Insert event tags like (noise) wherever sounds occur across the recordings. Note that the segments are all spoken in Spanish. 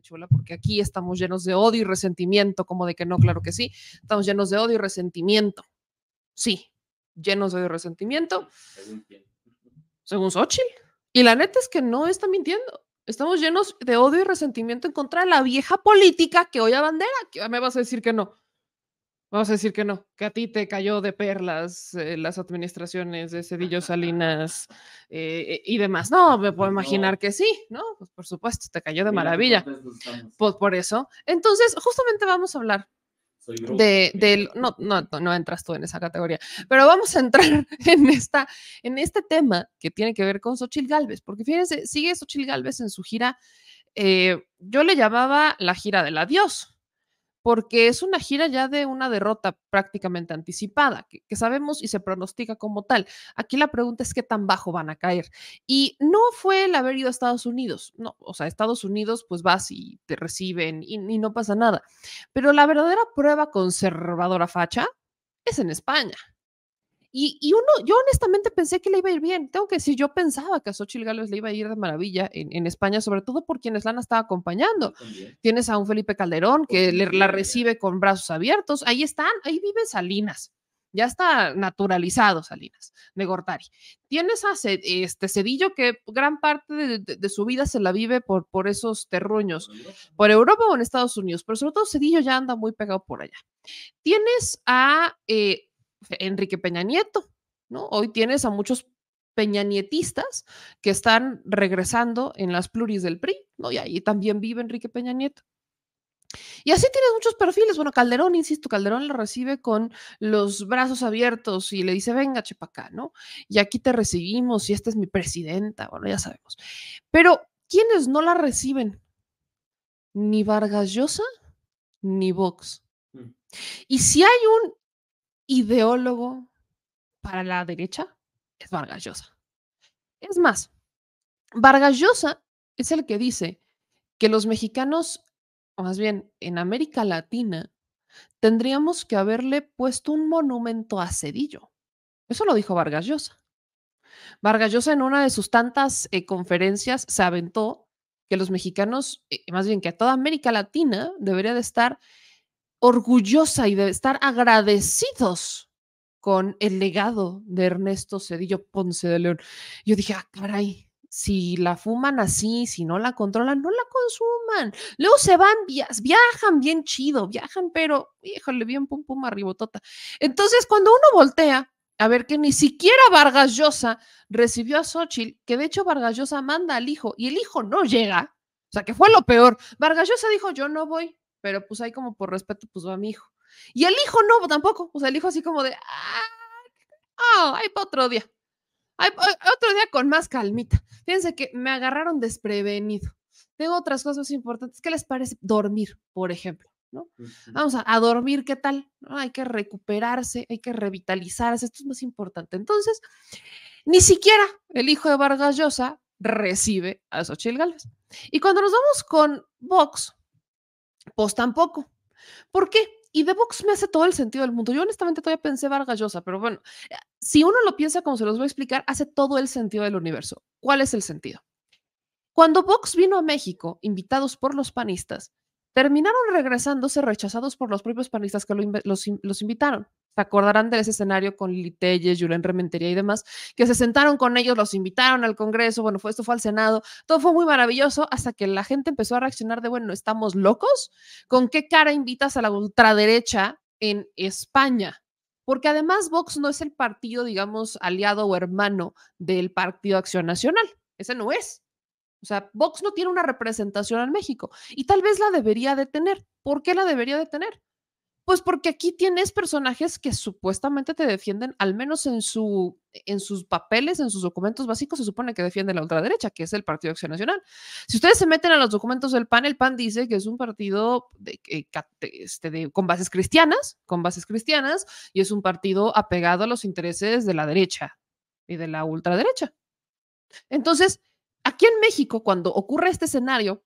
chula porque aquí estamos llenos de odio y resentimiento, como de que no, claro que sí, estamos llenos de odio y resentimiento. Sí, llenos de odio y resentimiento. Según, Sochi Y la neta es que no está mintiendo. Estamos llenos de odio y resentimiento en contra de la vieja política que hoy bandera Que me vas a decir que no. Vamos a decir que no, que a ti te cayó de perlas eh, las administraciones de Cedillo Salinas eh, y demás. No, me puedo imaginar que sí, ¿no? Pues por supuesto, te cayó de maravilla. Por, pues, por eso. Entonces, justamente vamos a hablar de, del no, no, entras tú en esa categoría, pero vamos a entrar (laughs) en, esta, en este tema que tiene que ver con Xochitl Galvez, porque fíjense, sigue Xochitl Galvez en su gira, eh, yo le llamaba la gira del adiós, porque es una gira ya de una derrota prácticamente anticipada, que, sabemos y se pronostica como tal. Aquí la pregunta es qué tan bajo van a caer. Y no fue el haber ido a Estados Unidos, no, o sea, Estados Unidos pues vas y te reciben y, y no pasa nada. Pero la verdadera prueba conservadora facha es en España. Y, y, uno, yo honestamente pensé que le iba a ir bien. Tengo que decir, yo pensaba que a Xochitl Gálvez le iba a ir de maravilla en, España, sobre todo por quienes la han estado acompañando. Tienes a un Felipe Calderón que la recibe con brazos abiertos. Ahí están, ahí vive Salinas. Ya está naturalizado Salinas de Gortari. Tienes a este Cedillo que gran parte de, su vida se la vive por, por esos terruños, por Europa o en Estados Unidos, pero sobre todo Cedillo ya anda muy pegado por allá. Tienes a eh, Enrique Peña Nieto, ¿no? Hoy tienes a muchos peñanietistas que están regresando en las pluris del PRI, ¿no? Y ahí también vive Enrique Peña Nieto. Y así tienes muchos perfiles. Bueno, Calderón, insisto, Calderón lo recibe con los brazos abiertos y le dice, venga, acá, ¿no? Y aquí te recibimos y esta es mi presidenta, bueno, ya sabemos. Pero, ¿quiénes no la reciben? Ni Vargas Llosa, ni Vox. Mm. Y si hay un ideólogo para la derecha es Vargas Llosa. Es más, Vargas Llosa es el que dice que los mexicanos, o más bien en América Latina, tendríamos que haberle puesto un monumento a Cedillo. Eso lo dijo Vargas Llosa. Vargas Llosa en una de sus tantas eh, conferencias se aventó que los mexicanos, eh, más bien que a toda América Latina, debería de estar orgullosa y de estar agradecidos con el legado de Ernesto Cedillo Ponce de León. Yo dije, ah, caray, si la fuman así, si no la controlan, no la consuman. Luego se van, viajan bien chido, viajan, pero, híjole, bien pum pum arribotota. Entonces, cuando uno voltea a ver que ni siquiera Vargas Llosa recibió a Xochitl, que de hecho Vargas Llosa manda al hijo y el hijo no llega, o sea, que fue lo peor. Vargas Llosa dijo, yo no voy, pero pues ahí como por respeto, pues va mi hijo. Y el hijo no, tampoco, o sea, el hijo así como de, ah, oh, ahí para otro día, ahí eh, otro día con más calmita. Fíjense que me agarraron desprevenido. Tengo otras cosas importantes. ¿Qué les parece? Dormir, por ejemplo. ¿no? Vamos a, dormir, ¿qué tal? Hay que recuperarse, hay que revitalizarse, esto es más importante. Entonces, ni siquiera el hijo de Vargas Llosa recibe a Xochitl Y cuando nos vamos con Vox, pues tampoco. ¿Por qué? Y de Box me hace todo el sentido del mundo. Yo honestamente todavía pensé Vargas pero bueno, eh, si uno lo piensa como se los voy a explicar, hace todo el sentido del universo. ¿Cuál es el sentido? Cuando Vox vino a México, invitados por los panistas, terminaron regresándose rechazados por los propios panistas que los invitaron se acordarán de ese escenario con Litelles, Julián Rementería y demás, que se sentaron con ellos, los invitaron al Congreso, bueno, fue, esto fue al Senado, todo fue muy maravilloso hasta que la gente empezó a reaccionar de, bueno, ¿estamos locos? ¿Con qué cara invitas a la ultraderecha en España? Porque además Vox no es el partido, digamos, aliado o hermano del Partido Acción Nacional, ese no es. O sea, Vox no tiene una representación en México y tal vez la debería de tener. ¿Por qué la debería de tener? Pues porque aquí tienes personajes que supuestamente te defienden, al menos en, su, en sus papeles, en sus documentos básicos, se supone que defiende la ultraderecha, que es el Partido Acción Nacional. Si ustedes se meten a los documentos del PAN, el PAN dice que es un partido de, eh, este, con bases cristianas, con bases cristianas, y es un partido apegado a los intereses de la derecha y de la ultraderecha. Entonces, aquí en México, cuando ocurre este escenario,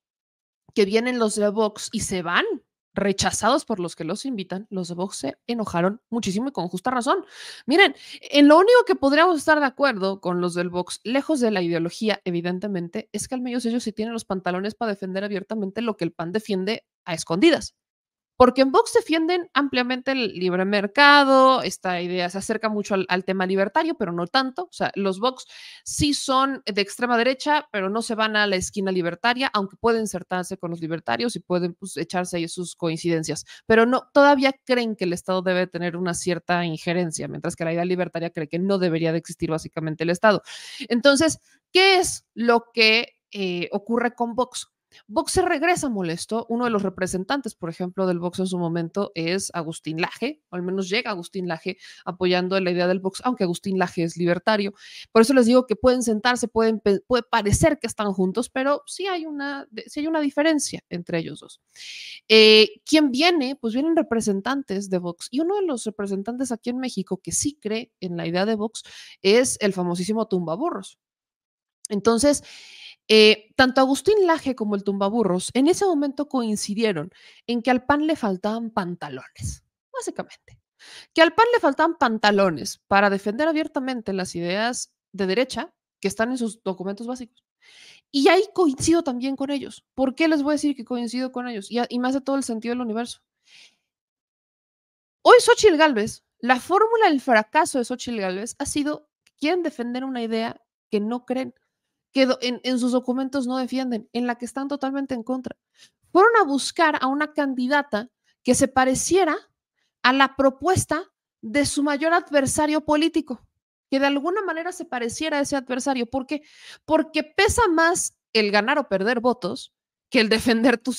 que vienen los de Vox y se van rechazados por los que los invitan, los de Vox se enojaron muchísimo y con justa razón. Miren, en lo único que podríamos estar de acuerdo con los del Vox, lejos de la ideología, evidentemente, es que al menos ellos sí tienen los pantalones para defender abiertamente lo que el PAN defiende a escondidas porque en Vox defienden ampliamente el libre mercado, esta idea se acerca mucho al, tema libertario, pero no tanto. O sea, los Vox sí son de extrema derecha, pero no se van a la esquina libertaria, aunque pueden insertarse con los libertarios y pueden pues, echarse ahí sus coincidencias, pero no, todavía creen que el Estado debe tener una cierta injerencia, mientras que la idea libertaria cree que no debería de existir básicamente el Estado. Entonces, ¿qué es lo que eh, ocurre con Vox? se regresa molesto. Uno de los representantes, por ejemplo, del box en su momento es Agustín Laje, o al menos llega Agustín Laje apoyando la idea del box, aunque Agustín Laje es libertario. Por eso les digo que pueden sentarse, pueden, puede parecer que están juntos, pero sí hay una, sí hay una diferencia entre ellos dos. Quien eh, ¿Quién viene? Pues vienen representantes de box. Y uno de los representantes aquí en México que sí cree en la idea de box es el famosísimo Tumba Burros. Entonces, eh, tanto Agustín Laje como el Tumbaburros en ese momento coincidieron en que al PAN le faltaban pantalones, básicamente. Que al PAN le faltaban pantalones para defender abiertamente las ideas de derecha que están en sus documentos básicos. Y ahí coincido también con ellos. ¿Por qué les voy a decir que coincido con ellos? Y, más de todo el sentido del universo. Hoy Xochitl Galvez, la fórmula del fracaso de Xochitl Galvez ha sido que quieren defender una idea que no creen que en, en sus documentos no defienden, en la que están totalmente en contra. Fueron a buscar a una candidata que se pareciera a la propuesta de su mayor adversario político, que de alguna manera se pareciera a ese adversario. ¿Por qué? Porque pesa más el ganar o perder votos que el defender tus,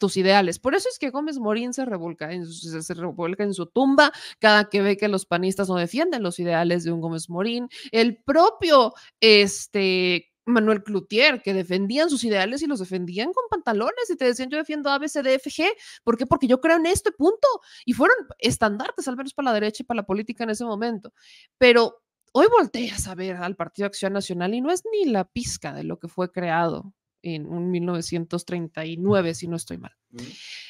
tus ideales. Por eso es que Gómez Morín se revolca en su, se revuelca en su tumba cada que ve que los panistas no defienden los ideales de un Gómez Morín. El propio este, Manuel Cloutier, que defendían sus ideales y los defendían con pantalones y te decían yo defiendo ABCDFG, ¿Por qué? Porque yo creo en este punto. Y fueron estandartes, al menos para la derecha y para la política en ese momento. Pero hoy volteas a ver al Partido Acción Nacional y no es ni la pizca de lo que fue creado en un 1939, si no estoy mal.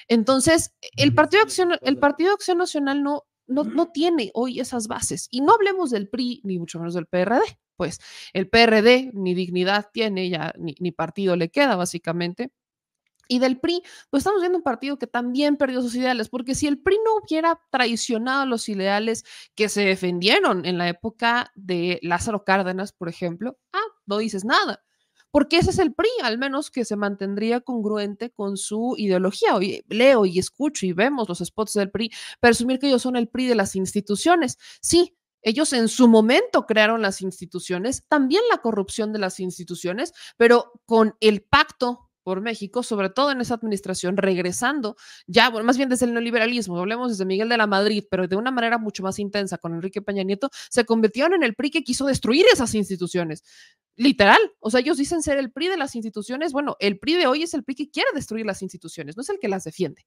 Entonces, el Partido Acción, el Partido Acción Nacional no, no, no tiene hoy esas bases. Y no hablemos del PRI, ni mucho menos del PRD pues el PRD ni dignidad tiene, ya ni, partido le queda básicamente. Y del PRI, pues estamos viendo un partido que también perdió sus ideales, porque si el PRI no hubiera traicionado los ideales que se defendieron en la época de Lázaro Cárdenas, por ejemplo, ah, no dices nada, porque ese es el PRI, al menos que se mantendría congruente con su ideología. Hoy leo y escucho y vemos los spots del PRI, presumir que ellos son el PRI de las instituciones. Sí, ellos en su momento crearon las instituciones, también la corrupción de las instituciones, pero con el pacto por México, sobre todo en esa administración, regresando ya, más bien desde el neoliberalismo, hablemos desde Miguel de la Madrid, pero de una manera mucho más intensa con Enrique Peña Nieto, se convirtieron en el PRI que quiso destruir esas instituciones. Literal, o sea, ellos dicen ser el PRI de las instituciones, bueno, el PRI de hoy es el PRI que quiere destruir las instituciones, no es el que las defiende,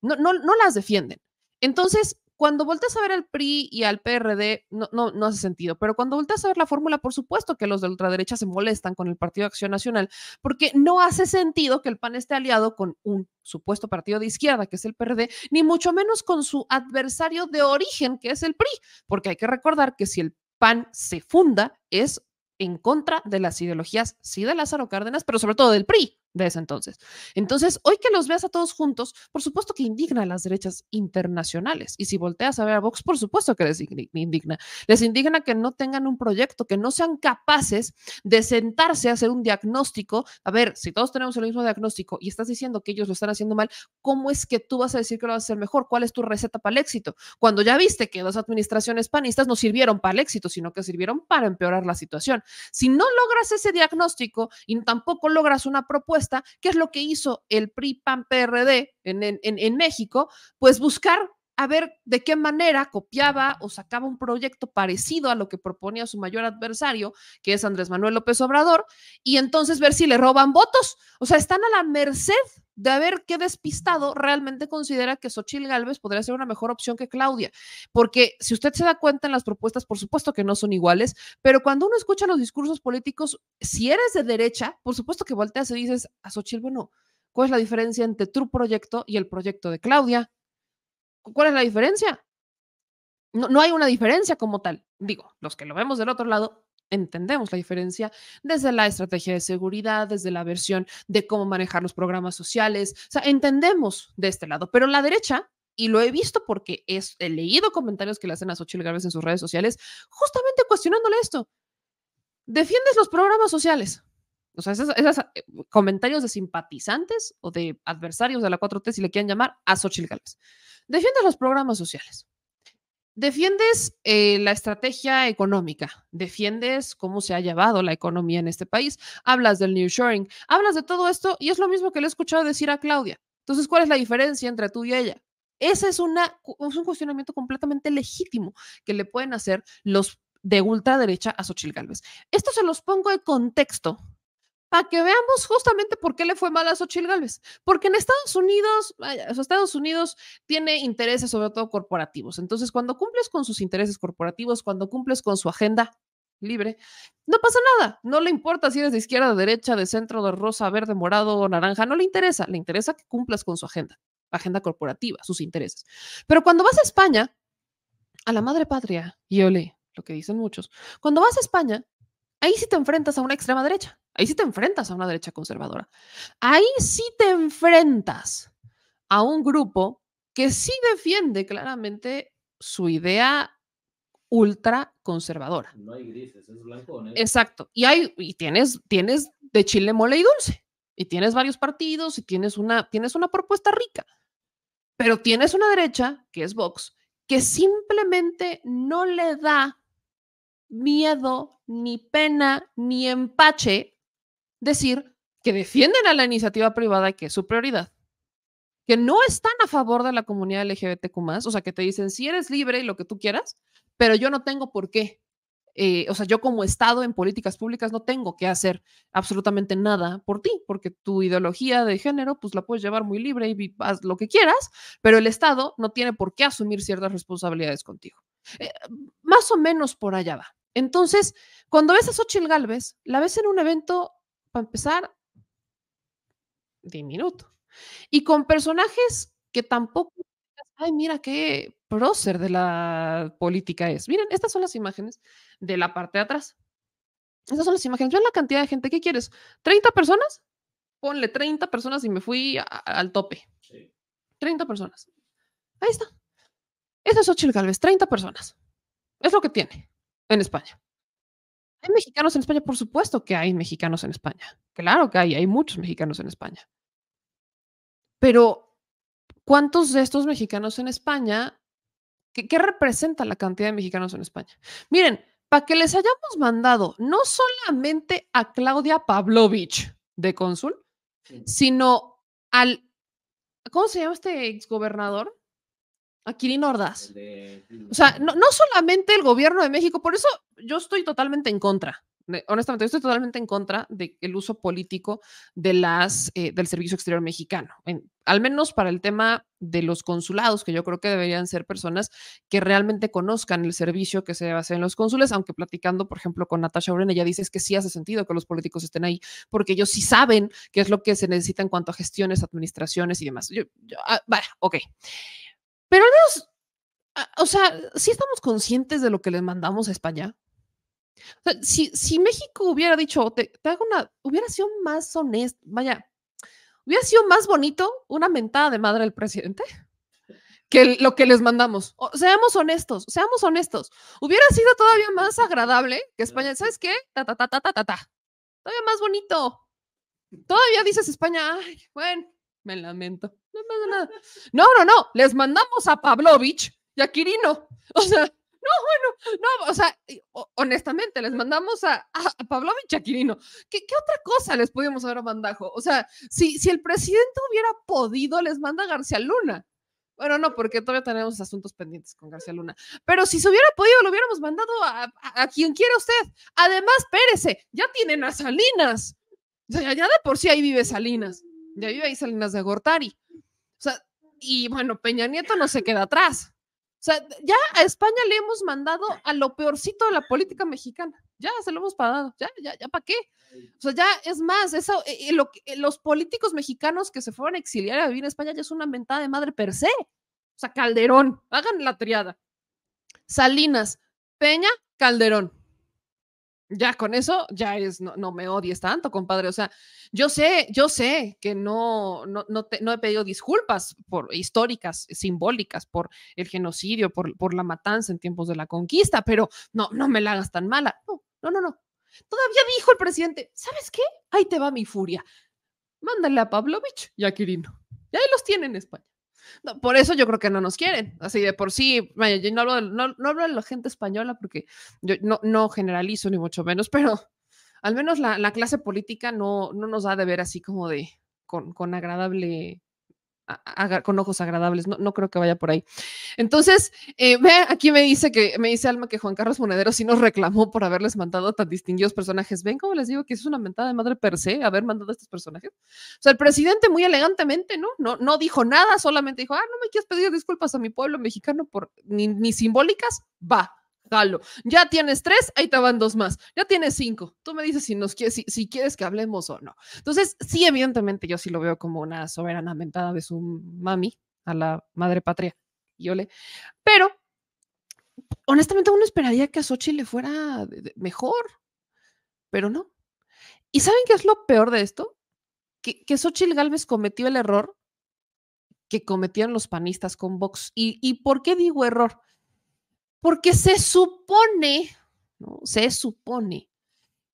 no, no, no las defienden. Entonces, cuando volteas a ver al PRI y al PRD, no, no, no hace sentido, pero cuando volteas a ver la fórmula, por supuesto que los de ultraderecha se molestan con el Partido de Acción Nacional, porque no hace sentido que el PAN esté aliado con un supuesto partido de izquierda, que es el PRD, ni mucho menos con su adversario de origen, que es el PRI, porque hay que recordar que si el PAN se funda, es en contra de las ideologías, sí de Lázaro Cárdenas, pero sobre todo del PRI, de ese entonces. Entonces, hoy que los veas a todos juntos, por supuesto que indigna a las derechas internacionales. Y si volteas a ver a Vox, por supuesto que les indigna. Les indigna que no tengan un proyecto, que no sean capaces de sentarse a hacer un diagnóstico. A ver, si todos tenemos el mismo diagnóstico y estás diciendo que ellos lo están haciendo mal, ¿cómo es que tú vas a decir que lo vas a hacer mejor? ¿Cuál es tu receta para el éxito? Cuando ya viste que las administraciones panistas no sirvieron para el éxito, sino que sirvieron para empeorar la situación. Si no logras ese diagnóstico y tampoco logras una propuesta, ¿qué es lo que hizo el PRI PAN PRD en México, pues buscar a ver de qué manera copiaba o sacaba un proyecto parecido a lo que proponía su mayor adversario, que es Andrés Manuel López Obrador, y entonces ver si le roban votos. O sea, están a la merced de ver qué despistado realmente considera que Xochil Gálvez podría ser una mejor opción que Claudia. Porque si usted se da cuenta en las propuestas, por supuesto que no son iguales, pero cuando uno escucha los discursos políticos, si eres de derecha, por supuesto que volteas y dices a Xochil, bueno, ¿cuál es la diferencia entre tu proyecto y el proyecto de Claudia? ¿Cuál es la diferencia? No, hay una diferencia como tal. Digo, los que lo vemos del otro lado entendemos la diferencia desde la estrategia de seguridad, desde la versión de cómo manejar los programas sociales. O sea, entendemos de este lado, pero la derecha, y lo he visto porque he leído comentarios que le hacen a Xochitl Gálvez en sus redes sociales, justamente cuestionándole esto. Defiendes los programas sociales, o sea, esos, eh, comentarios de simpatizantes o de adversarios de la 4T, si le quieren llamar, a Xochitl Defiendes los programas sociales. Defiendes eh, la estrategia económica, defiendes cómo se ha llevado la economía en este país, hablas del New Shoring, hablas de todo esto y es lo mismo que le he escuchado decir a Claudia. Entonces, ¿cuál es la diferencia entre tú y ella? Ese es, una, un cuestionamiento completamente legítimo que le pueden hacer los de ultraderecha a Xochitl Gálvez. Esto se los pongo de contexto para que veamos justamente por qué le fue mal a Xochitl Gálvez. Porque en Estados Unidos, Estados Unidos tiene intereses sobre todo corporativos. Entonces, cuando cumples con sus intereses corporativos, cuando cumples con su agenda libre, no pasa nada. No le importa si eres de izquierda, de derecha, de centro, de rosa, verde, morado o naranja. No le interesa. Le interesa que cumplas con su agenda, agenda corporativa, sus intereses. Pero cuando vas a España, a la madre patria, y olé, lo que dicen muchos, cuando vas a España, ahí sí te enfrentas a una extrema derecha. Ahí sí te enfrentas a una derecha conservadora. Ahí sí te enfrentas a un grupo que sí defiende claramente su idea ultra conservadora. No hay grises, es blanco o Exacto. Y, hay, tienes, tienes de chile mole y dulce. Y tienes varios partidos y tienes una, tienes una propuesta rica. Pero tienes una derecha, que es Vox, que simplemente no le da miedo, ni pena, ni empache decir que defienden a la iniciativa privada, que es su prioridad, que no están a favor de la comunidad LGBTQ, o sea, que te dicen, si eres libre y lo que tú quieras, pero yo no tengo por qué. Eh, o sea, yo como Estado en políticas públicas no tengo que hacer absolutamente nada por ti, porque tu ideología de género, pues la puedes llevar muy libre y haz lo que quieras, pero el Estado no tiene por qué asumir ciertas responsabilidades contigo. Eh, más o menos por allá va. Entonces, cuando ves a Xochitl Galvez, la ves en un evento para empezar, diminuto. Y con personajes que tampoco, ay, mira qué prócer de la política es. Miren, estas son las imágenes de la parte de atrás. Estas son las imágenes. Vean la cantidad de gente. ¿Qué quieres? ¿30 personas? Ponle 30 personas y me fui al tope. 30 personas. Ahí está. Ese es Ochil Galvez, 30 personas. Es lo que tiene en España. Hay mexicanos en España, por supuesto que hay mexicanos en España. Claro que hay, hay muchos mexicanos en España. Pero, ¿cuántos de estos mexicanos en España? ¿Qué, representa la cantidad de mexicanos en España? Miren, para que les hayamos mandado no solamente a Claudia Pavlovich de cónsul, sino al, ¿cómo se llama este exgobernador? a Ordaz. O sea, no, solamente el gobierno de México, por eso yo estoy totalmente en contra. honestamente, yo estoy totalmente en contra del uso político de las, eh, del Servicio Exterior Mexicano, al menos para el tema de los consulados, que yo creo que deberían ser personas que realmente conozcan el servicio que se hace en los cónsules, aunque platicando, por ejemplo, con Natasha Oren, ella dice que sí hace sentido que los políticos estén ahí, porque ellos sí saben qué es lo que se necesita en cuanto a gestiones, administraciones y demás. Yo, ah, ok. Pero al ah, o sea, sí estamos conscientes de lo que les mandamos a España. O sea, si, México hubiera dicho, te, hago una, hubiera sido más honesto, vaya, hubiera sido más bonito una mentada de madre del presidente que lo que les mandamos. seamos honestos, seamos honestos. Hubiera sido todavía más agradable que España, ¿sabes qué? ta, ta, ta, ta, ta, ta. Todavía más bonito. Todavía dices España, ay, bueno, me lamento no nada. No, no, no, les mandamos a Pavlovich y a Quirino. O sea, no, bueno, no, o sea, honestamente, les mandamos a, Pavlovich y a Quirino. ¿Qué, ¿Qué, otra cosa les pudimos a mandado? O sea, si, si el presidente hubiera podido, les manda a García Luna. Bueno, no, porque todavía tenemos asuntos pendientes con García Luna. Pero si se hubiera podido, lo hubiéramos mandado a, quien quiera usted. Además, Pérez, ya tienen a Salinas. O sea, ya de por sí ahí vive Salinas. Ya vive ahí Salinas de Gortari. O sea, y bueno, Peña Nieto no se queda atrás. O sea, ya a España le hemos mandado a lo peorcito de la política mexicana. Ya se lo hemos pagado. Ya, ya, ya, ¿para qué? O sea, ya es más, eso, eh, eh, lo, eh, los políticos mexicanos que se fueron a exiliar a vivir en España ya es una mentada de madre per se. O sea, Calderón, hagan la triada. Salinas, Peña, Calderón. Ya con eso, ya es, no, me odies tanto, compadre. O sea, yo sé, yo sé que no, no, te, no he pedido disculpas por históricas, simbólicas, por el genocidio, por, por la matanza en tiempos de la conquista, pero no, no me la hagas tan mala. No, no, no, no. Todavía dijo el presidente, ¿sabes qué? Ahí te va mi furia. Mándale a Pavlovich y a Quirino. Y ahí los tiene en España por eso yo creo que no nos quieren. Así de por sí, no hablo de, la gente española porque yo no, no generalizo ni mucho menos, pero al menos la, clase política no, no nos da de ver así como de con agradable con ojos agradables, no, creo que vaya por ahí. Entonces, eh, ve, aquí me dice que me dice Alma que Juan Carlos Monedero sí nos reclamó por haberles mandado tan distinguidos personajes. Ven, como les digo, que es una mentada de madre per se haber mandado a estos personajes. O sea, el presidente muy elegantemente, ¿no? No, no dijo nada, solamente dijo, ah, no me quieres pedir disculpas a mi pueblo mexicano por ni simbólicas, va, ya tienes tres, ahí te van dos más. Ya tienes cinco. Tú me dices si nos quieres, si, quieres que hablemos o no. Entonces, sí, evidentemente yo sí lo veo como una soberana mentada de su mami a la madre patria. yo le Pero, honestamente, uno esperaría que a Sochi le fuera mejor, pero no. ¿Y saben qué es lo peor de esto? Que, que Xochitl Galvez cometió el error que cometían los panistas con Vox. ¿Y, ¿Y, por qué digo error? porque se supone, ¿no? se supone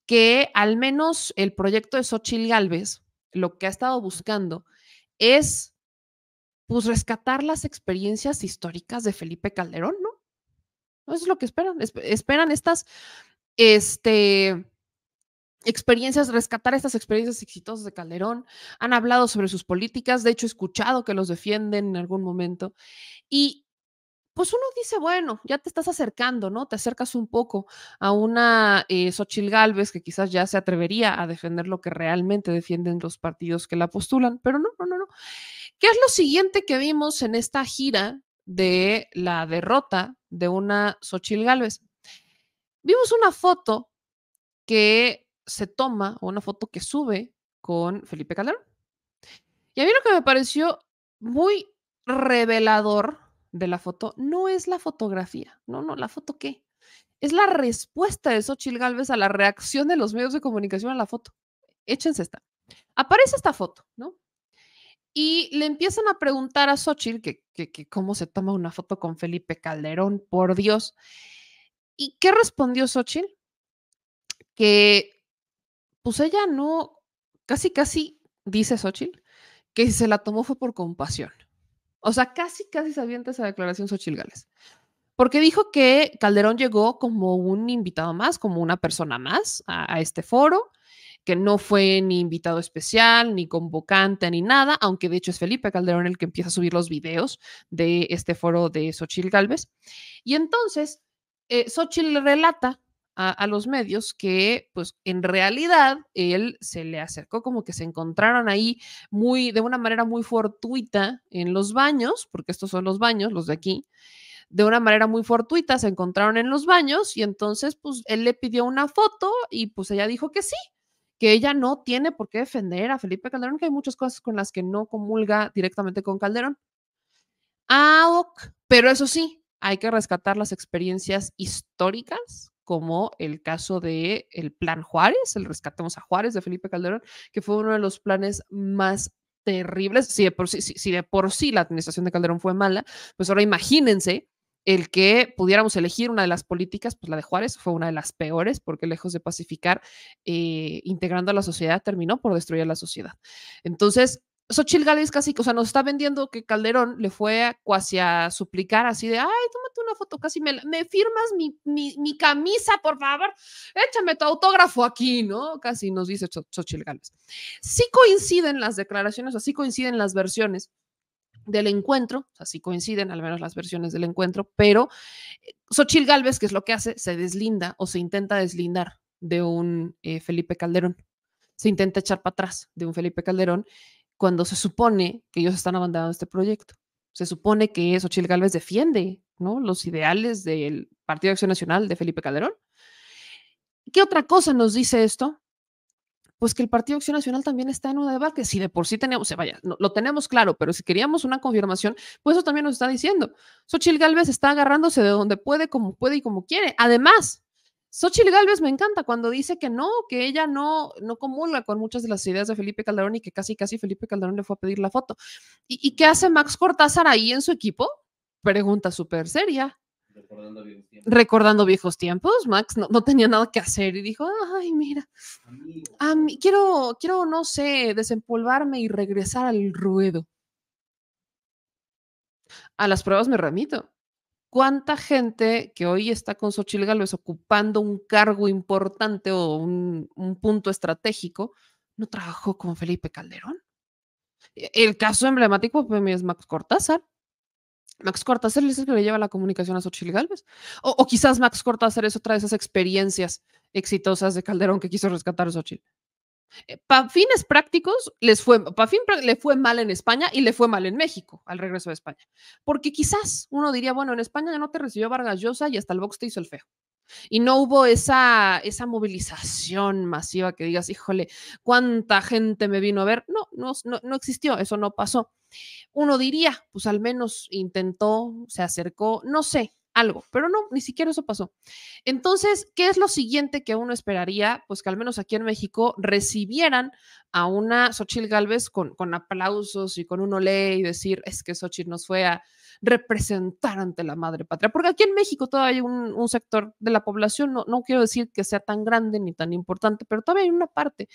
que al menos el proyecto de Xochitl Galvez lo que ha estado buscando es pues rescatar las experiencias históricas de Felipe Calderón, ¿no? Eso es lo que esperan, esperan estas este experiencias, rescatar estas experiencias exitosas de Calderón. Han hablado sobre sus políticas, de hecho he escuchado que los defienden en algún momento. Y pues uno dice, bueno, ya te estás acercando, ¿no? Te acercas un poco a una eh, Galvez Gálvez que quizás ya se atrevería a defender lo que realmente defienden los partidos que la postulan, pero no, no, no, no. ¿Qué es lo siguiente que vimos en esta gira de la derrota de una Sochil Galvez? Vimos una foto que se toma, o una foto que sube con Felipe Calderón. Y a mí lo que me pareció muy revelador de la foto no es la fotografía. No, no, la foto qué. Es la respuesta de Xochitl Galvez a la reacción de los medios de comunicación a la foto. Échense esta. Aparece esta foto, ¿no? Y le empiezan a preguntar a Xochitl que, cómo se toma una foto con Felipe Calderón, por Dios. ¿Y qué respondió Xochitl? Que pues ella no, casi casi dice Xochitl, que si se la tomó fue por compasión. O sea, casi, casi se a esa declaración Xochitl Gales. Porque dijo que Calderón llegó como un invitado más, como una persona más a, este foro, que no fue ni invitado especial, ni convocante, ni nada, aunque de hecho es Felipe Calderón el que empieza a subir los videos de este foro de Sochil gálvez Y entonces, eh, relata a, los medios que, pues, en realidad él se le acercó como que se encontraron ahí muy, de una manera muy fortuita en los baños, porque estos son los baños, los de aquí, de una manera muy fortuita se encontraron en los baños y entonces, pues, él le pidió una foto y, pues, ella dijo que sí que ella no tiene por qué defender a Felipe Calderón, que hay muchas cosas con las que no comulga directamente con Calderón. Ah, Pero eso sí, hay que rescatar las experiencias históricas como el caso de el Plan Juárez, el Rescatemos a Juárez de Felipe Calderón, que fue uno de los planes más terribles. Si de por sí, si, de por sí la administración de Calderón fue mala, pues ahora imagínense el que pudiéramos elegir una de las políticas, pues la de Juárez fue una de las peores, porque lejos de pacificar, eh, integrando a la sociedad, terminó por destruir la sociedad. Entonces, Xochitl Gálvez casi, o sea, nos está vendiendo que Calderón le fue casi a suplicar así de, ay, tómate una foto, casi me, firmas mi, camisa, por favor, échame tu autógrafo aquí, ¿no? Casi nos dice Xochitl Gálvez. Sí coinciden las declaraciones, así coinciden las versiones del encuentro, o así coinciden al menos las versiones del encuentro, pero eh, Xochitl Gálvez, que es lo que hace, se deslinda o se intenta deslindar de un eh, Felipe Calderón, se intenta echar para atrás de un Felipe Calderón cuando se supone que ellos están abandonando este proyecto. Se supone que Xochitl Gálvez defiende ¿no? los ideales del Partido Acción Nacional de Felipe Calderón. ¿Qué otra cosa nos dice esto? Pues que el Partido de Acción Nacional también está en una debate. Si de por sí tenemos, vaya, lo tenemos claro, pero si queríamos una confirmación, pues eso también nos está diciendo. Xochitl Gálvez está agarrándose de donde puede, como puede y como quiere. Además, Xochitl Galvez me encanta cuando dice que no, que ella no, no comula con muchas de las ideas de Felipe Calderón y que casi, casi Felipe Calderón le fue a pedir la foto. ¿Y, qué hace Max Cortázar ahí en su equipo? Pregunta súper seria. Recordando viejos tiempos. Max no, tenía nada que hacer y dijo, ay, mira, a mí, quiero, quiero, no sé, desempolvarme y regresar al ruedo. A las pruebas me remito. ¿Cuánta gente que hoy está con Xochitl Gálvez ocupando un cargo importante o un, punto estratégico no trabajó con Felipe Calderón? E, el caso emblemático pues, es Max Cortázar. Max Cortázar es el que le lleva la comunicación a Xochitl O, quizás Max Cortázar es otra de esas experiencias exitosas de Calderón que quiso rescatar a eh, para fines prácticos, les fue, fin, le fue mal en España y le fue mal en México al regreso de España. Porque quizás uno diría, bueno, en España ya no te recibió Vargas Llosa y hasta el box te hizo el feo. Y no hubo esa, esa movilización masiva que digas, híjole, cuánta gente me vino a ver. no, no, no existió, eso no pasó. Uno diría, pues al menos intentó, se acercó, no sé, algo, pero no, ni siquiera eso pasó. Entonces, ¿qué es lo siguiente que uno esperaría? Pues que al menos aquí en México recibieran a una Xochitl Galvez con, aplausos y con un ole y decir, es que Xochitl nos fue a representar ante la madre patria, porque aquí en México todavía hay un, sector de la población, no, no, quiero decir que sea tan grande ni tan importante, pero todavía hay una parte.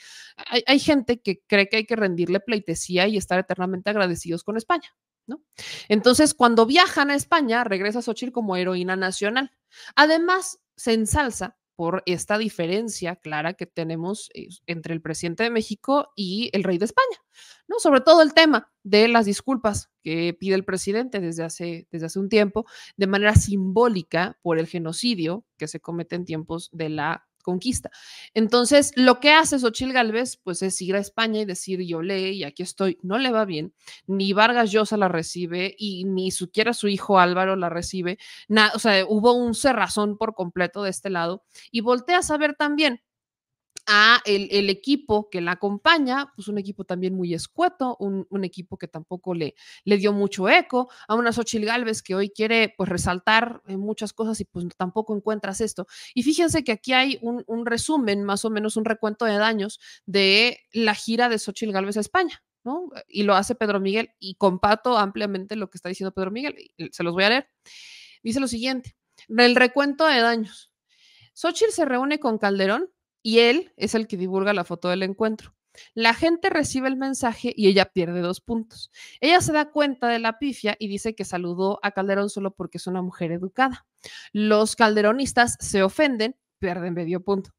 Hay, hay gente que cree que hay que rendirle pleitesía y estar eternamente agradecidos con España. ¿no? Entonces, cuando viajan a España, regresa Xochitl como heroína nacional. Además, se ensalza por esta diferencia clara que tenemos eh, entre el presidente de México y el rey de España, ¿no? Sobre todo el tema de las disculpas que pide el presidente desde hace, desde hace un tiempo, de manera simbólica por el genocidio que se comete en tiempos de la conquista. Entonces, lo que hace Xochil Gálvez, pues es ir a España y decir, yo leí y aquí estoy, no le va bien, ni Vargas Llosa la recibe y ni siquiera su hijo Álvaro la recibe, o sea, hubo un cerrazón por completo de este lado y voltea a saber también a el, equipo que la acompaña, pues un equipo también muy escueto, un, equipo que tampoco le, le, dio mucho eco, a una Xochil Galvez que hoy quiere pues resaltar muchas cosas y pues tampoco encuentras esto. Y fíjense que aquí hay un, resumen, más o menos un recuento de daños de la gira de Xochil Galvez a España. ¿no? Y lo hace Pedro Miguel y comparto ampliamente lo que está diciendo Pedro Miguel. Se los voy a leer. Dice lo siguiente, del recuento de daños. Xochitl se reúne con Calderón y él es el que divulga la foto del encuentro. La gente recibe el mensaje y ella pierde dos puntos. Ella se da cuenta de la pifia y dice que saludó a Calderón solo porque es una mujer educada. Los calderonistas se ofenden, pierden medio punto.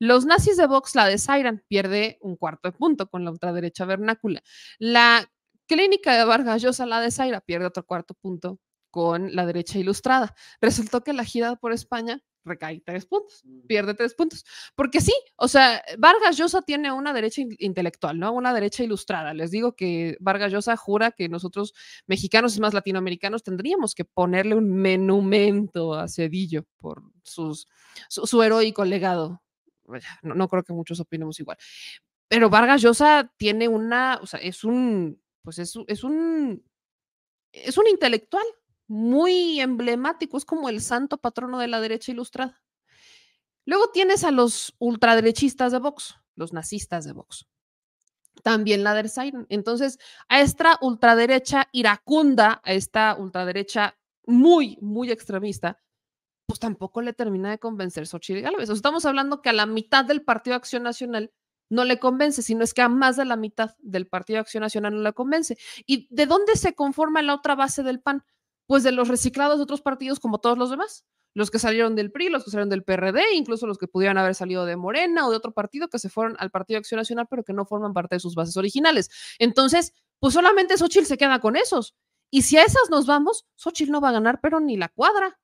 Los nazis de Vox la desairan, pierde un cuarto de punto con la ultraderecha vernácula. La clínica de Vargas Llosa la desaira, pierde otro cuarto punto con la derecha ilustrada. Resultó que la gira por España recae tres puntos, mm. pierde tres puntos. Porque sí, o sea, Vargas Llosa tiene una derecha intelectual, ¿no? Una derecha ilustrada. Les digo que Vargas Llosa jura que nosotros, mexicanos y más latinoamericanos, tendríamos que ponerle un menumento a Cedillo por sus, su, heroico legado. No, creo que muchos opinemos igual. Pero Vargas Llosa tiene una, o sea, es un, pues es, es un, es un intelectual, muy emblemático, es como el santo patrono de la derecha ilustrada. Luego tienes a los ultraderechistas de Vox, los nazistas de Vox. También la Dersain. Entonces, a esta ultraderecha iracunda, a esta ultraderecha muy, muy extremista, pues tampoco le termina de convencer Xochitl Gálvez. O estamos hablando que a la mitad del Partido Acción Nacional no le convence, sino es que a más de la mitad del Partido Acción Nacional no le convence. ¿Y de dónde se conforma la otra base del PAN? pues de los reciclados de otros partidos como todos los demás. Los que salieron del PRI, los que salieron del PRD, incluso los que pudieran haber salido de Morena o de otro partido que se fueron al Partido Acción Nacional, pero que no forman parte de sus bases originales. Entonces, pues solamente Xochitl se queda con esos. Y si a esas nos vamos, Xochitl no va a ganar, pero ni la cuadra.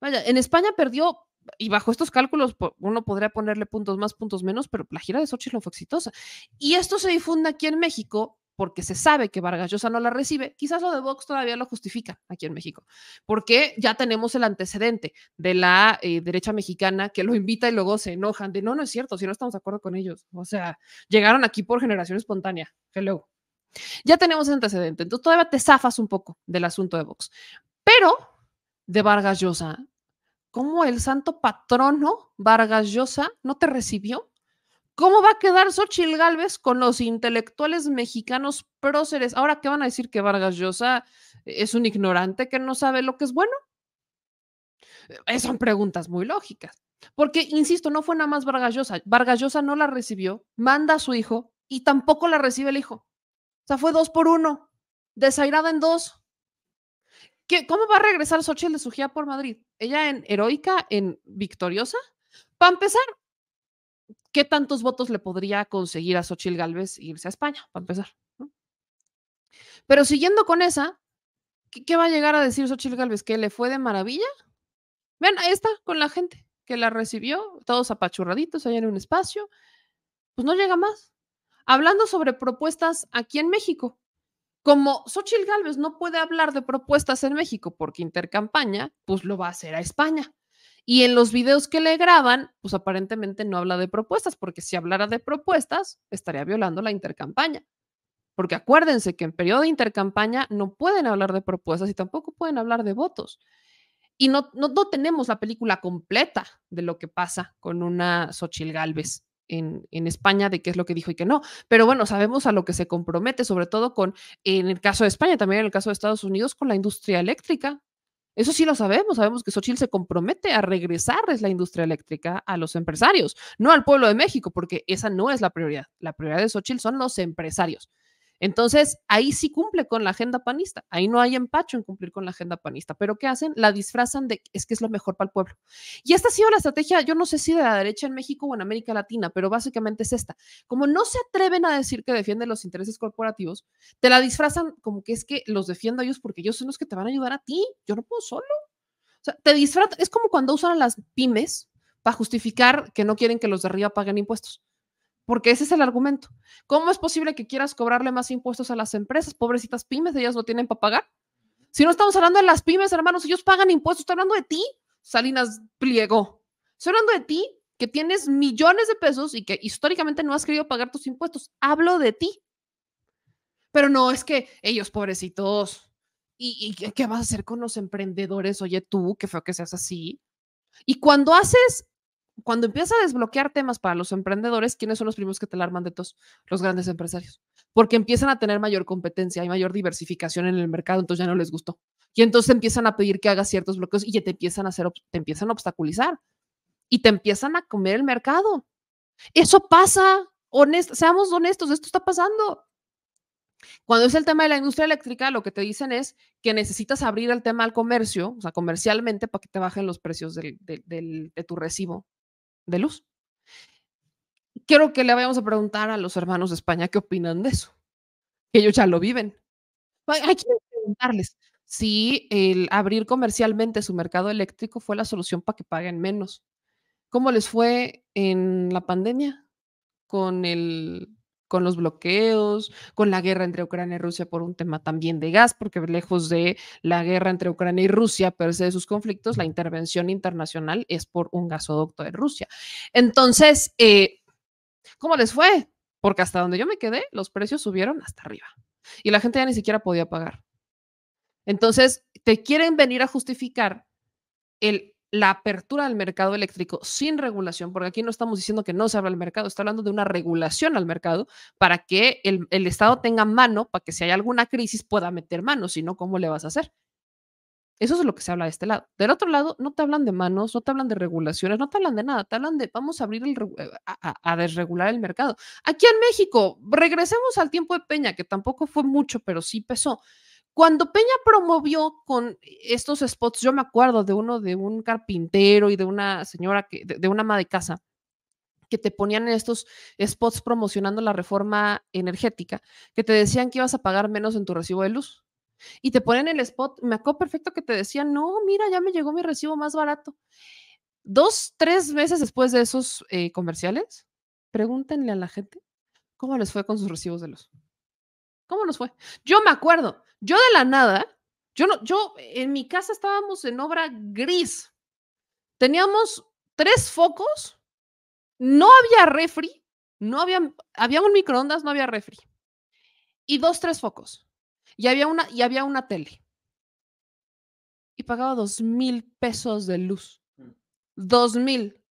Vaya, en España perdió y bajo estos cálculos uno podría ponerle puntos más, puntos menos, pero la gira de Xochitl no fue exitosa. Y esto se difunde aquí en México porque se sabe que Vargas Llosa no la recibe, quizás lo de Vox todavía lo justifica aquí en México, porque ya tenemos el antecedente de la eh, derecha mexicana que lo invita y luego se enojan de no, no es cierto, si no estamos de acuerdo con ellos. O sea, llegaron aquí por generación espontánea. que luego, Ya tenemos el antecedente, entonces todavía te zafas un poco del asunto de Vox. Pero de Vargas Llosa, como el santo patrono Vargas Llosa no te recibió ¿Cómo va a quedar Xochitl Galvez con los intelectuales mexicanos próceres? Ahora, ¿qué van a decir que Vargas Llosa es un ignorante que no sabe lo que es bueno? Eh, son preguntas muy lógicas. Porque, insisto, no fue nada más Vargas Llosa. Vargas Llosa no la recibió, manda a su hijo y tampoco la recibe el hijo. O sea, fue dos por uno, desairada en dos. ¿Qué, ¿Cómo va a regresar Xochitl de su gira por Madrid? ¿Ella en heroica, en victoriosa? Para empezar, ¿qué tantos votos le podría conseguir a Xochitl Galvez irse a España, para empezar? Pero siguiendo con esa, ¿qué, va a llegar a decir Xochitl Galvez? ¿Que le fue de maravilla? Ven, ahí está con la gente que la recibió, todos apachurraditos allá en un espacio, pues no llega más. Hablando sobre propuestas aquí en México, como Xochitl Galvez no puede hablar de propuestas en México porque intercampaña, pues lo va a hacer a España. Y en los videos que le graban, pues aparentemente no habla de propuestas, porque si hablara de propuestas, estaría violando la intercampaña. Porque acuérdense que en periodo de intercampaña no pueden hablar de propuestas y tampoco pueden hablar de votos. Y no, no, tenemos la película completa de lo que pasa con una Xochil Galvez en, en, España de qué es lo que dijo y qué no. Pero bueno, sabemos a lo que se compromete, sobre todo con, en el caso de España, también en el caso de Estados Unidos, con la industria eléctrica, eso sí lo sabemos, sabemos que Sochil se compromete a regresarles la industria eléctrica a los empresarios, no al pueblo de México, porque esa no es la prioridad. La prioridad de Xochitl son los empresarios. Entonces, ahí sí cumple con la agenda panista, ahí no hay empacho en cumplir con la agenda panista, pero ¿qué hacen? La disfrazan de es que es lo mejor para el pueblo. Y esta ha sido la estrategia, yo no sé si de la derecha en México o en América Latina, pero básicamente es esta. Como no se atreven a decir que defienden los intereses corporativos, te la disfrazan como que es que los defiendo ellos porque ellos son los que te van a ayudar a ti, yo no puedo solo. te disfrazan, es como cuando usan a las pymes para justificar que no quieren que los de arriba paguen impuestos. Porque ese es el argumento. ¿Cómo es posible que quieras cobrarle más impuestos a las empresas? Pobrecitas pymes, ellas lo tienen para pagar. Si no estamos hablando de las pymes, hermanos, ellos pagan impuestos. Estoy hablando de ti, Salinas Pliego. Estoy hablando de ti, que tienes millones de pesos y que históricamente no has querido pagar tus impuestos. Hablo de ti. Pero no es que ellos, pobrecitos. ¿Y, y qué vas a hacer con los emprendedores? Oye, tú, qué feo que seas así. Y cuando haces cuando empiezas a desbloquear temas para los emprendedores, ¿quiénes son los primeros que te la arman de todos? Los grandes empresarios. Porque empiezan a tener mayor competencia, y mayor diversificación en el mercado, entonces ya no les gustó. Y entonces empiezan a pedir que hagas ciertos bloqueos y ya te empiezan a hacer, te empiezan a obstaculizar y te empiezan a comer el mercado. Eso pasa, seamos honestos, esto está pasando. Cuando es el tema de la industria eléctrica, lo que te dicen es que necesitas abrir el tema al comercio, o sea, comercialmente, para que te bajen los precios de tu recibo de luz. Quiero que le vayamos a preguntar a los hermanos de España qué opinan de eso. Que ellos ya lo viven. Hay que preguntarles si el abrir comercialmente su mercado eléctrico fue la solución para que paguen menos. ¿Cómo les fue en la pandemia con el con los bloqueos, con la guerra entre Ucrania y Rusia por un tema también de gas, porque lejos de la guerra entre Ucrania y Rusia, per se de sus conflictos, la intervención internacional es por un gasoducto de Rusia. Entonces, eh, ¿cómo les fue? Porque hasta donde yo me quedé, los precios subieron hasta arriba y la gente ya ni siquiera podía pagar. Entonces, te quieren venir a justificar el la apertura del mercado eléctrico sin regulación, porque aquí no estamos diciendo que no se abra el mercado, está hablando de una regulación al mercado para que el, Estado tenga mano, para que si hay alguna crisis pueda meter mano, si no, ¿cómo le vas a hacer? Eso es lo que se habla de este lado. Del otro lado, no te hablan de manos, no te hablan de regulaciones, no te hablan de nada, te hablan de vamos a abrir el, eh, a, a, desregular el mercado. Aquí en México, regresemos al tiempo de Peña, que tampoco fue mucho, pero sí pesó. Cuando Peña promovió con estos spots, yo me acuerdo de uno de un carpintero y de una señora, que, de, una ama de casa, que te ponían en estos spots promocionando la reforma energética, que te decían que ibas a pagar menos en tu recibo de luz. Y te ponen el spot, me acuerdo perfecto que te decían, no, mira, ya me llegó mi recibo más barato. Dos, tres meses después de esos eh, comerciales, pregúntenle a la gente cómo les fue con sus recibos de luz. ¿Cómo nos fue? Yo me acuerdo, yo de la nada, yo no, yo en mi casa estábamos en obra gris. Teníamos tres focos, no había refri, no había, había un microondas, no había refri. Y dos, tres focos. Y había una, y había una tele. Y pagaba dos mil pesos de luz. Mm. Dos mil.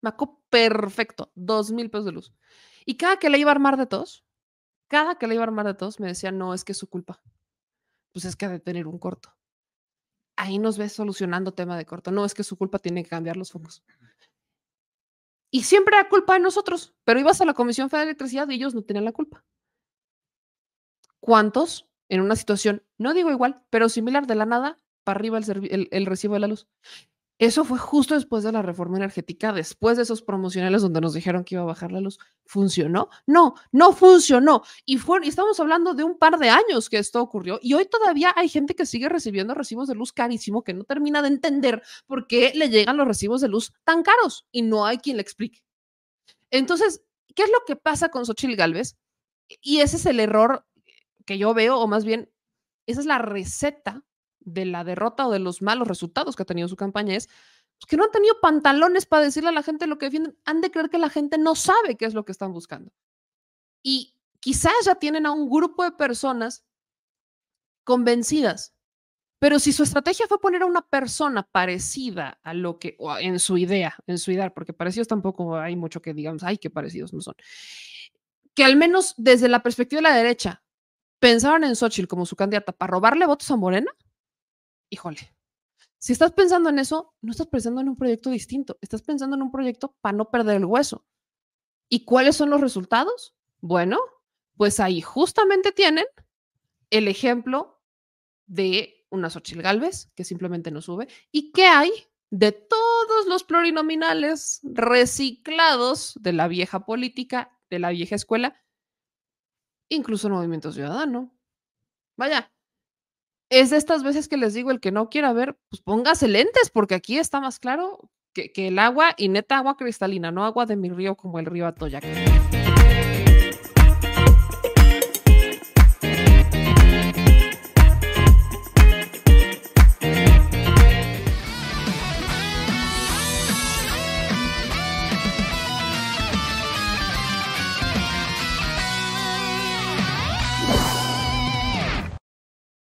Me perfecto. Dos mil pesos de luz. Y cada que le iba a armar de tos, cada que le iba a armar de tos, me decía, no, es que es su culpa pues es que ha de tener un corto. Ahí nos ves solucionando tema de corto. No es que su culpa tiene que cambiar los focos. Y siempre era culpa de nosotros, pero ibas a la Comisión Federal de Electricidad y ellos no tenían la culpa. ¿Cuántos en una situación, no digo igual, pero similar de la nada, para arriba el recibo de la luz? Eso fue justo después de la reforma energética, después de esos promocionales donde nos dijeron que iba a bajar la luz. ¿Funcionó? No, no funcionó. Y, estamos hablando de un par de años que esto ocurrió. Y hoy todavía hay gente que sigue recibiendo recibos de luz carísimo que no termina de entender por qué le llegan los recibos de luz tan caros y no hay quien le explique. Entonces, ¿qué es lo que pasa con Sochil Galvez? Y ese es el error que yo veo, o más bien, esa es la receta de la derrota o de los malos resultados que ha tenido su campaña es pues, que no han tenido pantalones para decirle a la gente lo que defienden. Han de creer que la gente no sabe qué es lo que están buscando. Y quizás ya tienen a un grupo de personas convencidas. Pero si su estrategia fue poner a una persona parecida a lo que, en su idea, en su idea, porque parecidos tampoco hay mucho que digamos, ay, que parecidos no son, que al menos desde la perspectiva de la derecha pensaban en Xochitl como su candidata para robarle votos a Morena, híjole, si estás pensando en eso, no estás pensando en un proyecto distinto, estás pensando en un proyecto para no perder el hueso. ¿Y cuáles son los resultados? Bueno, pues ahí justamente tienen el ejemplo de unas ochilgalves que simplemente no sube. ¿Y qué hay de todos los plurinominales reciclados de la vieja política, de la vieja escuela, incluso el Movimiento Ciudadano? Vaya, es de estas veces que les digo, el que no quiera ver, pues póngase lentes, porque aquí está más claro que, que el agua, y neta agua cristalina, no agua de mi río como el río Atoyac.